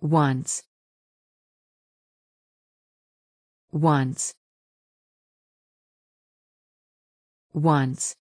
once once once